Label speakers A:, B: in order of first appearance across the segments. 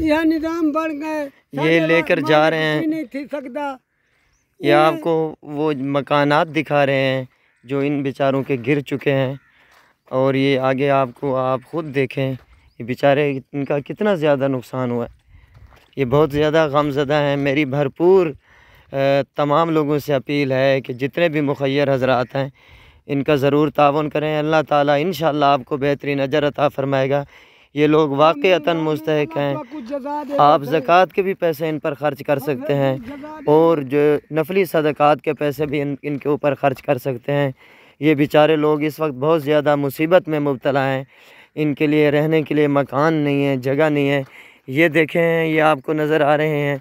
A: यह निजाम बढ़ गए
B: ये लेकर जा रहे हैं
A: नहीं थी सकता
B: ये आपको वो मकानात दिखा रहे हैं जो इन बेचारों के गिर चुके हैं और ये आगे आपको आप खुद देखें ये बेचारे इनका कितना ज़्यादा नुकसान हुआ है ये बहुत ज़्यादा गमजदा हैं मेरी भरपूर तमाम लोगों से अपील है कि जितने भी मुखर हजरात हैं इनका ज़रूर ताउन करें अल्लाह ताला इन आपको बेहतरीन अजर अता फ़रमाएगा ये लोग वाक़ता मुस्तक
A: हैं आप ज़क़़त
B: के भी पैसे इन पर ख़र्च कर सकते हैं और जो नफली सदक़ात के पैसे भी इन इनके ऊपर ख़र्च कर सकते हैं ये बेचारे लोग इस वक्त बहुत ज़्यादा मुसीबत में मुबतला हैं इनके लिए रहने के लिए मकान नहीं है जगह नहीं है ये देखे हैं ये आपको नज़र आ रहे हैं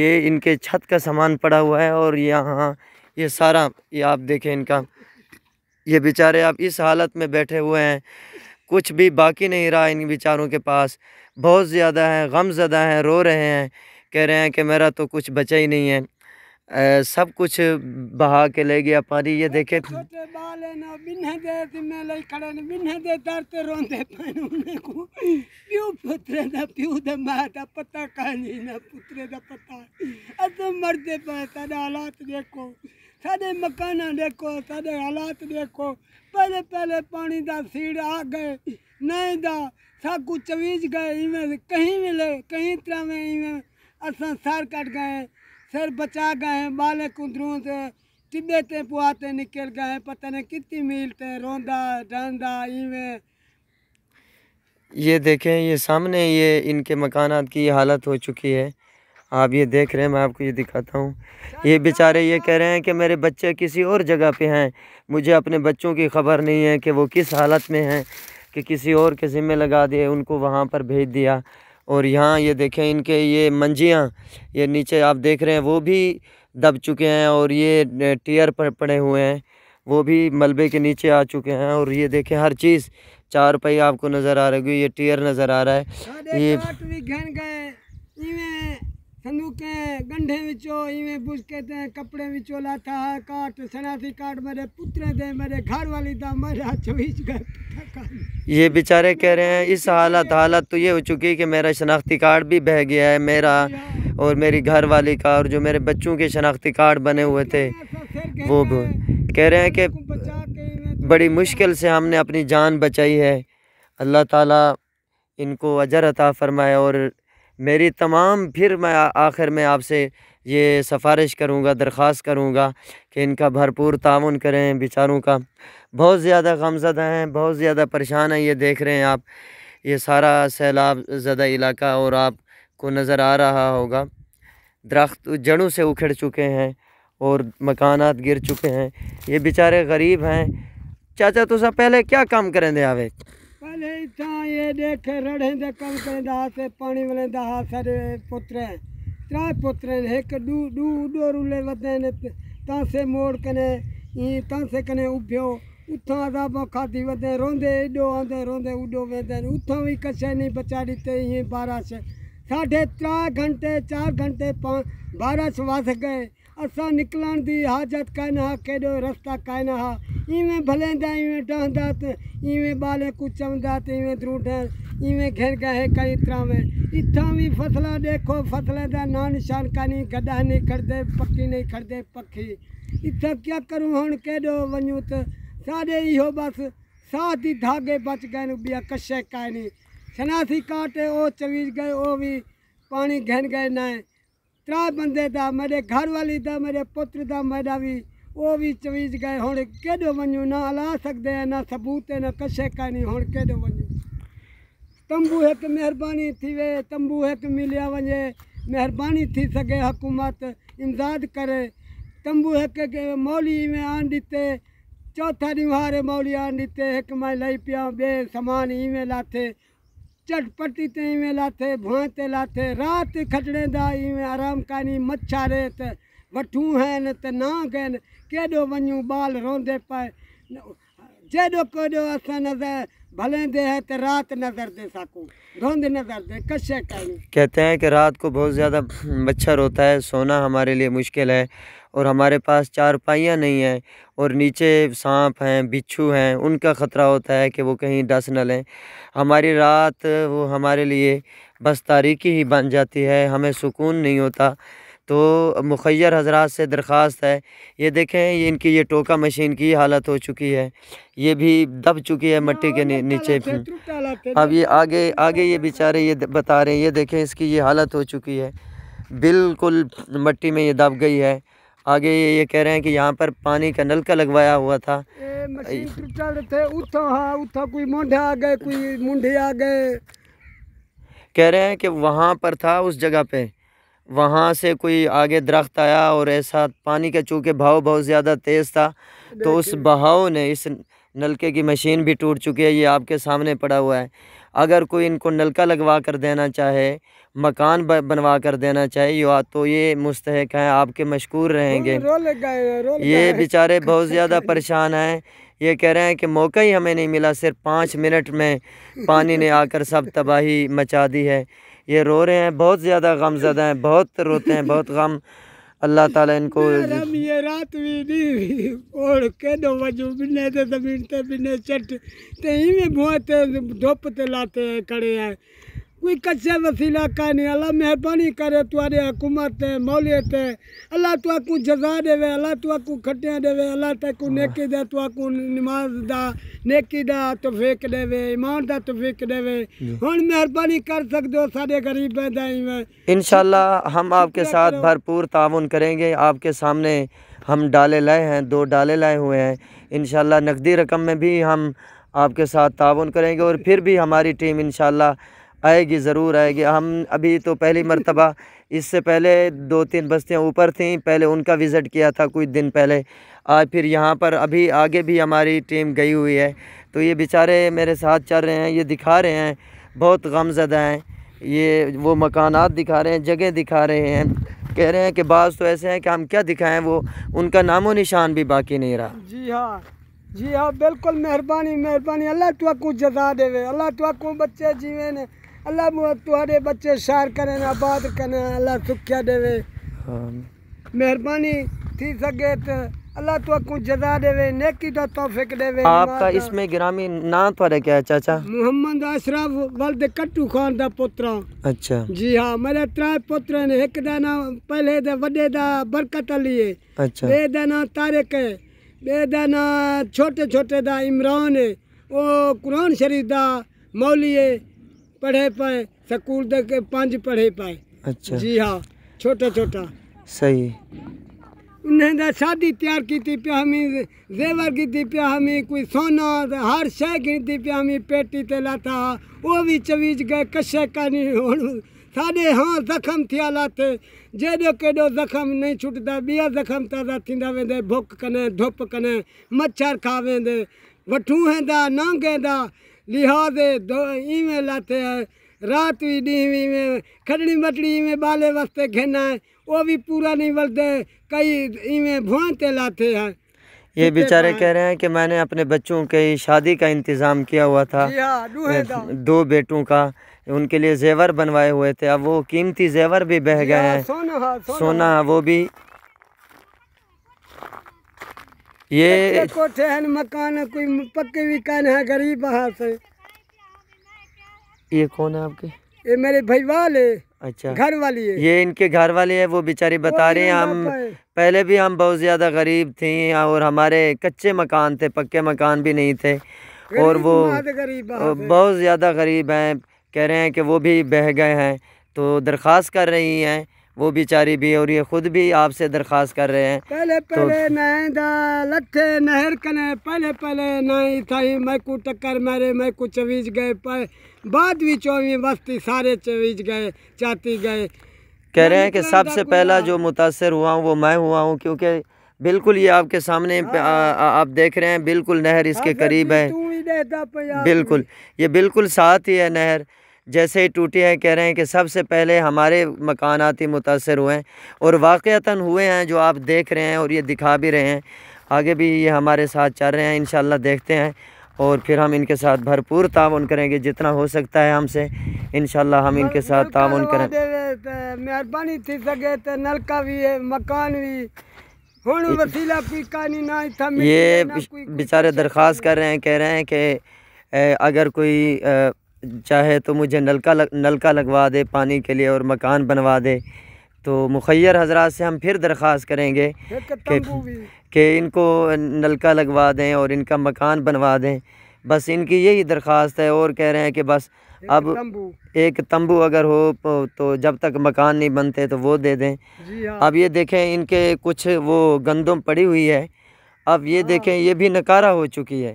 B: ये इनके छत का सामान पड़ा हुआ है और यहाँ ये सारा ये आप देखें इनका ये बेचारे आप इस हालत में बैठे हुए हैं कुछ भी बाकी नहीं रहा इन बेचारों के पास बहुत ज़्यादा हैं गमज़दा हैं रो रहे हैं कह रहे हैं कि मेरा तो कुछ बचा ही नहीं है आ, सब कुछ बहा के ले गया पानी ये देखे तो।
A: पता साढ़े मकान देखो साढ़े हालात देखो पहले पहले पानी का सीड आ गए नहीं दा सब कुछ चवीज गए इवें कहीं मिले कहीं तरह में इवें असा सर कट गए सर बचा गए बाले कुंदरों से टिब्बे ते पुआते निकल गए पता नहीं कितनी मील ते रोंदा डांदा इवें
B: ये देखें ये सामने ये इनके मकान की हालत हो चुकी है आप ये देख रहे हैं मैं आपको ये दिखाता हूँ ये बेचारे ये कह रहे हैं कि मेरे बच्चे किसी और जगह पे हैं मुझे अपने बच्चों की खबर नहीं है कि वो किस हालत में हैं कि किसी और के ज़िम्मे लगा दिए उनको वहाँ पर भेज दिया और यहाँ ये देखें इनके ये मंजियाँ ये नीचे आप देख रहे हैं वो भी दब चुके हैं और ये टीयर पर पड़े हुए हैं वो भी मलबे के नीचे आ चुके हैं और ये देखें हर चीज़ चार पही आपको नज़र आ रही है ये टीयर नज़र आ रहा है ये
A: संदूके गंढे विचो इवें बुसके ते कपड़े विचो लाता है काट सनासी काट मेरे पुत्र दे मेरे घर वाली दा मेरा चौबीस
B: ये बेचारे कह रहे हैं इस हालत हालत तो ये हो चुकी है कि मेरा शनाख्ती कार्ड भी बह गया है मेरा और मेरी घर वाली का और जो मेरे बच्चों के शनाख्ती कार्ड बने हुए थे वो कह रहे हैं कि बड़ी मुश्किल से हमने अपनी जान बचाई है अल्लाह ताला इनको अजर अता फरमाए और मेरी तमाम फिर मैं आखिर में आपसे ये सिफारिश करूँगा दरख्वास्त करूँगा कि इनका भरपूर ताउन करें बेचारों का बहुत ज़्यादा गमजद हैं बहुत ज़्यादा परेशान हैं ये देख रहे हैं आप ये सारा सैलाब ज़्यादा इलाका और आपको नज़र आ रहा होगा दरख्त जड़ों से उखड़ चुके हैं और मकानात गिर चुके हैं ये बेचारे गरीब हैं चाचा तो सब पहले क्या काम करें दे आवे
A: पहले ये देख रड़ेंदा कम करेंदा पानी वलेंदा हा सारे पुत्र त्रा पुत्र एक डू डू डोरूले वधे ने मोड़ कने ई तांसे कने उभ्यो उथां अदाबा खाधी वधे रोंदे एॾो आंदे रोंदे उॾो वेंदा उतों भी बि कशे नी बचारी ते बारिश साढे त्रा घंटे चार घंटे पा बारिश वस गए असां निकिरण की हाजत कान हा केॾो रस्ता कान हा इवें भलेंदा इवें डहंदा त इवें ॿाले कुझु चवंदा त इवें ध्रूड इवें घेर गहे कई त्रावे इथां बि फसला ॾेखो फसले जा ना निशान कानी गॾा नहीं खड़दे पकी नहीं खड़दे पक्षी इतना क्या करूँ हूँ केडो वञूं त साॾे इहो बसि साथ ई धागे बच गए ॿिया कशे कानी शनासी काटे ओ चवी गए ओ भी पानी घेन गए न चारि बंदे त मुंहिंजे घरवाली दा मज़े पुत था मॾा बि उहो बि चवीज ॻाए हाणे केॾो वञूं न हलाए सघंदे न सबूत न कछेकी हुअण केॾो वञूं तंबू हिकु महिरबानी थी वे तंबू हिकु मिलिया वञे महिरबानी थी सघे हुकूमत इम्दाद करे तंबू हिकु मौली में आणे चोथा ॾींहारे मौली आणे हिकु मां लही पिया ॿिए सामान ई लाथे चटपटी ते में लाथे भांते लाथे रात खटड़े दा इवें आराम कानी मच्छा रे त वठू हैन त ना हैन केडो वञूं बाल रोंदे पाए जेडो केॾो अस नज़र भले दे है तो रात नजर दे साकू रोंद नजर दे कश्य
B: कहते हैं कि रात को बहुत ज़्यादा मच्छर होता है सोना हमारे लिए मुश्किल है और हमारे पास चारपाइयाँ नहीं हैं और नीचे सांप हैं बिच्छू हैं उनका ख़तरा होता है कि वो कहीं डस न लें हमारी रात वो हमारे लिए बस तारीकी ही बन जाती है हमें सुकून नहीं होता तो मुखर हजरात से दरख्वास्त है ये देखें ये इनकी ये टोका मशीन की हालत हो चुकी है ये भी दब चुकी है मट्टी के नीचे हाँ, भी अब ये आगे आगे ये बेचारे ये बता रहे हैं ये देखें इसकी ये हालत हो चुकी है बिल्कुल मट्टी में ये दब गई है आगे ये कह रहे हैं कि यहाँ पर पानी का नलका लगवाया हुआ था
A: थे कोई मुंडे आ गए कोई मुंडे आ गए
B: कह रहे हैं कि वहाँ पर था उस जगह पे वहाँ से कोई आगे दरख्त आया और ऐसा पानी का चूँकि भाव बहुत ज़्यादा तेज़ था तो उस बहाव ने इस नलके की मशीन भी टूट चुकी है ये आपके सामने पड़ा हुआ है अगर कोई इनको नलका लगवा कर देना चाहे मकान बनवा कर देना चाहिए युवा तो ये मुस्तक हैं आपके मशहूर रहेंगे
A: ये बेचारे
B: बहुत ज़्यादा परेशान हैं ये कह रहे हैं कि मौका ही हमें नहीं मिला सिर्फ पाँच मिनट में पानी ने आकर सब तबाही मचा दी है ये रो रहे हैं बहुत ज़्यादा गमजदा हैं बहुत रोते हैं बहुत गम अल्लाह ताला इनको
A: ये रात भी नहीं और के दो वजू बिने ते जमीन ते बिने चट ते ही में बहुत धोप ते लाते खड़े हैं कोई कच्चे वसीला का नहीं अल्लाह मेहरबानी करे तुम्हारे हुकूमत है मौलियत है अल्लाह तो को जजा देवे अल्लाह तो को खटिया देवे अल्लाह तकू नेकी दे तो को नमाज दा नेकी दा तोफीक देवे ईमान दा तोफीक देवे हुन मेहरबानी कर सकदे हो सारे गरीब में
B: इंशाल्लाह हम आपके साथ भरपूर ताउन करेंगे आपके सामने हम डाले लाए हैं दो डाले लाए हुए हैं इंशाल्लाह नकदी रकम में भी हम आपके साथ ताउन करेंगे और फिर भी हमारी टीम इंशाल्लाह आएगी ज़रूर आएगी हम अभी तो पहली मरतबा इससे पहले दो तीन बस्तियाँ ऊपर थीं पहले उनका विज़िट किया था कुछ दिन पहले आज फिर यहाँ पर अभी आगे भी हमारी टीम गई हुई है तो ये बेचारे मेरे साथ चल रहे हैं ये दिखा रहे हैं बहुत गमजदा हैं ये वो मकानात दिखा रहे हैं जगह दिखा रहे हैं कह रहे हैं कि बाज़ तो ऐसे हैं कि हम क्या दिखाएं वो उनका नामो निशान भी बाकी नहीं रहा
A: जी हाँ जी हाँ बिल्कुल मेहरबानी मेहरबानी अल्लाह तो जजा देवे अल्लाह तो बच्चे जीवे ने अल्लाह मुहब तुम्हारे बच्चे शार करें आबाद करें अल्लाह सुखिया देवे मेहरबानी थी सके तो अल्लाह तो को जदा देवे नेकी तो तौफिक देवे आपका इसमें
B: ग्रामी ना तुम्हारा क्या है चाचा
A: मोहम्मद अशरफ वल्द कट्टू खान दा पुत्र अच्छा जी हां मेरे त्रै पुत्र ने एक दा नाम पहले दे वडे दा बरकत अली है अच्छा बे दा नाम तारिक है बे दा नाम छोटे छोटे दा इमरान है ओ कुरान शरीफ दा मौली है पढ़े पाए स्कूल तक पांच पढ़े पाए अच्छा जी हाँ छोटा छोटा सही उन्हें शादी तैयार की थी जेवर की थी कोई सोना हर शय की थी पे हमें पेटी तेला वो भी चवीज गए कशे का नहीं हो साढ़े हाँ जख्म थिया लाते जेडो केडो जख्म नहीं छुटता बिया जख्म तादा थींदा वेंदे भुख कने धुप कने मच्छर खा वेंदे वठूं हेंदा नांगेंदा लिहाज दो इवें लाते हैं रात भी डी में खड़ड़ी मटड़ी में बाले वास्ते खेना है वो भी पूरा नहीं बलते कई इवें भुआते लाते हैं
B: ये बेचारे कह रहे हैं कि मैंने अपने बच्चों के शादी का इंतज़ाम किया हुआ था हाँ, दो बेटों का उनके लिए जेवर बनवाए हुए थे अब वो कीमती जेवर भी बह गए हाँ, हैं
A: सोना, सोना
B: वो भी ये
A: कोठे हैं मकान है कोई पक्के मकान है गरीब वहाँ से
B: ये कौन है आपके
A: ये मेरे भाई वाले अच्छा घर वाली है
B: ये इनके घर वाले हैं वो बेचारे बता रहे हैं हम है। पहले भी हम बहुत ज़्यादा गरीब थे और हमारे कच्चे मकान थे पक्के मकान भी नहीं थे और वो
A: बहुत
B: ज़्यादा गरीब हैं कह रहे हैं कि वो भी बह गए हैं तो दरख्वास्त कर रही हैं वो बेचारी भी और ये खुद भी आपसे दरख्वास्त कर रहे हैं
A: पहले तो पहले तो... नहीं लठे नहर कने पहले पहले नहीं था मैं को टक्कर मारे मैं को चवीज गए पर बाद भी चौवी बस्ती सारे चवीज गए चाती गए
B: कह रहे हैं कि सबसे पहला जो मुतासर हुआ हूँ वो मैं हुआ हूँ क्योंकि बिल्कुल ये आपके सामने हाँ, आ, हाँ। आ, आप देख रहे हैं बिल्कुल नहर इसके हाँ, करीब
A: है बिल्कुल
B: ये बिल्कुल साथ ही है नहर जैसे ही टूटे हैं कह रहे हैं कि सबसे पहले हमारे ही मुतासर हुए हैं और वाक़ता हुए हैं जो आप देख रहे हैं और ये दिखा भी रहे हैं आगे भी ये हमारे साथ चल रहे हैं इन देखते हैं और फिर हम इनके साथ भरपूर ताउन करेंगे जितना हो सकता है हमसे इन हम इनके साथ ताउन तो करें मेहरबानी थी सके तो
A: नलका भी है मकान भी ये
B: बेचारे दरख्वास्त कर रहे हैं कह रहे हैं कि अगर कोई चाहे तो मुझे नलका लग, नलका लगवा दे पानी के लिए और मकान बनवा दे तो मुखैर हजरात से हम फिर दरख्वास्त करेंगे कि इनको नलका लगवा दें और इनका मकान बनवा दें बस इनकी यही दरख्वास्त है और कह रहे हैं कि बस अब एक तंबू अगर हो तो, तो जब तक मकान नहीं बनते तो वो दे दें हाँ। अब ये देखें इनके कुछ वो गंदम पड़ी हुई है अब ये हाँ। देखें ये भी नकारा हो चुकी है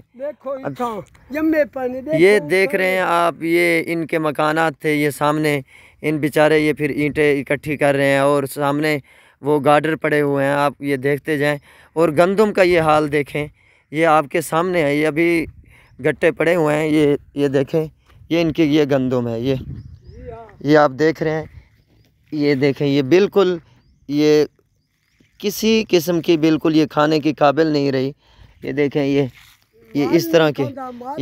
A: ये देख रहे हैं
B: आप ये इनके मकानात थे ये सामने इन बेचारे ये फिर ईंटें इकट्ठी कर रहे हैं और सामने वो गार्डर पड़े हुए हैं आप ये देखते जाएं और गंदम का ये हाल देखें ये आपके सामने है ये अभी गट्टे पड़े हुए हैं ये ये देखें ये इनकी ये गंदम है ये हाँ। ये आप देख रहे हैं ये देखें ये बिल्कुल ये किसी किस्म की बिल्कुल ये खाने के काबिल नहीं रही ये देखें ये ये इस तरह के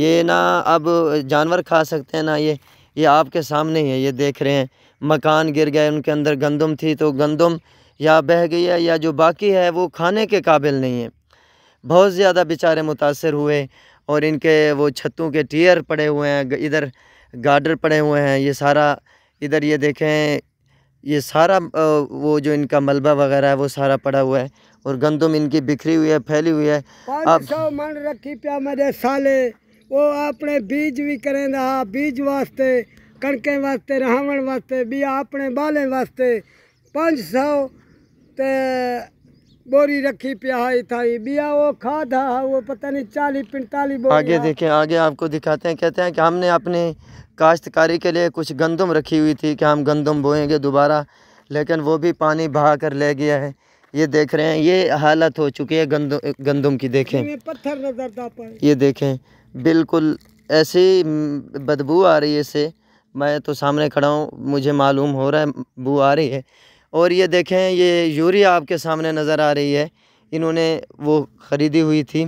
B: ये ना अब जानवर खा सकते हैं ना ये ये आपके सामने ही है ये देख रहे हैं मकान गिर गए उनके अंदर गंदम थी तो गंदम या बह गई है या जो बाकी है वो खाने के काबिल नहीं है बहुत ज़्यादा बेचारे मुतासर हुए और इनके वो छतों के टीयर पड़े हुए हैं इधर गार्डर पड़े हुए हैं ये सारा इधर ये देखें ये सारा वो जो इनका मलबा वगैरह है वो सारा पड़ा हुआ है और गंदम इनकी बिखरी हुई है फैली हुई है आप मन रखी पिया मेरे साले वो
A: अपने बीज भी करें बीज वास्ते कणकें वास्ते रहावण वास्ते भी अपने बाले वास्ते पाँच सौ ते बोरी रखी प्याई था बिया वो खाद वो पता नहीं चालीस पैंतालीस आगे देखें
B: आगे आपको दिखाते हैं कहते हैं कि हमने अपने काश्तकारी के लिए कुछ गंदम रखी हुई थी कि हम गंदम बोएंगे दोबारा लेकिन वो भी पानी बहा कर ले गया है ये देख रहे हैं ये हालत हो चुकी है गंद गंदम की देखें
A: पत्थर नजर
B: ये देखें बिल्कुल ऐसी बदबू आ रही है इसे मैं तो सामने खड़ा हूँ मुझे मालूम हो रहा है बू आ रही है और ये देखें ये यूरिया आपके सामने नज़र आ रही है इन्होंने वो ख़रीदी हुई थी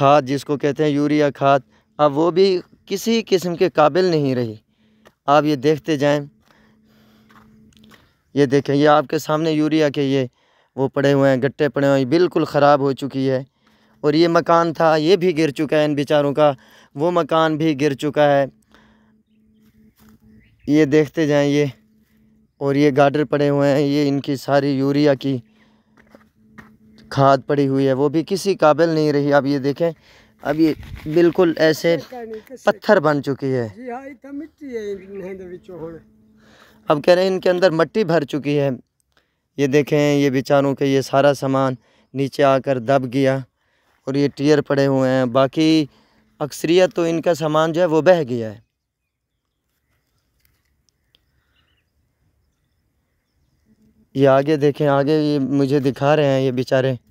B: खाद जिसको कहते हैं यूरिया खाद अब वो भी किसी किस्म के काबिल नहीं रही आप ये देखते जाएं ये देखें ये आपके सामने यूरिया के ये वो पड़े हुए हैं गट्टे पड़े हुए हैं बिल्कुल ख़राब हो चुकी है और ये मकान था ये भी गिर चुका है इन बेचारों का वो मकान भी गिर चुका है ये देखते जाएं ये और ये गाडर पड़े हुए हैं ये इनकी सारी यूरिया की खाद पड़ी हुई है वो भी किसी काबिल नहीं रही आप ये देखें अब ये बिल्कुल ऐसे
A: पत्थर बन चुकी है हाँ,
B: अब कह रहे हैं इनके अंदर मट्टी भर चुकी है ये देखें ये बेचारों के ये सारा सामान नीचे आकर दब गया और ये टीयर पड़े हुए हैं बाकी अक्सरियत तो इनका सामान जो है वो बह गया है ये आगे देखें आगे ये मुझे दिखा रहे हैं ये बेचारे